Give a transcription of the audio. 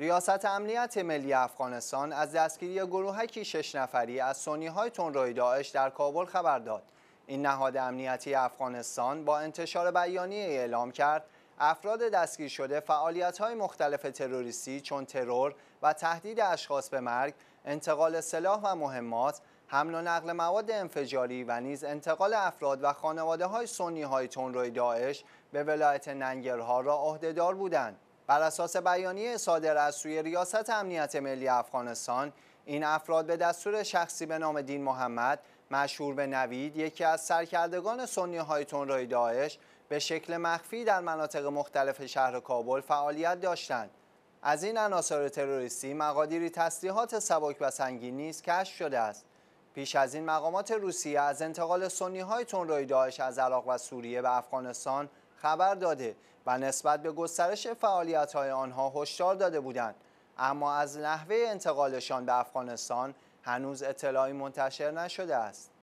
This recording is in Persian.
ریاست امنیت ملی افغانستان از دستگیری گروهکی شش نفری از سنی های روی داعش در کابل خبر داد. این نهاد امنیتی افغانستان با انتشار بیانیه اعلام کرد افراد دستگیر شده فعالیت های مختلف تروریستی چون ترور و تهدید اشخاص به مرگ، انتقال سلاح و مهمات، حمل و نقل مواد انفجاری و نیز انتقال افراد و خانواده های سنی های داعش به ولایت ننگرها را عهدهدار بودند. بر اساس بیانیه صادر از سوی ریاست امنیت ملی افغانستان این افراد به دستور شخصی به نام دین محمد مشهور به نوید یکی از سرکردگان سنی های تنرای داعش به شکل مخفی در مناطق مختلف شهر کابل فعالیت داشتند از این عناصر تروریستی مقادیری تسلیحات سبک و سنگین نیز کشف شده است پیش از این مقامات روسیه از انتقال سنی های تنرای داعش از عراق و سوریه به افغانستان خبر داده و نسبت به گسترش فعالیت‌های آنها هشدار داده بودند اما از نحوه انتقالشان به افغانستان هنوز اطلاعی منتشر نشده است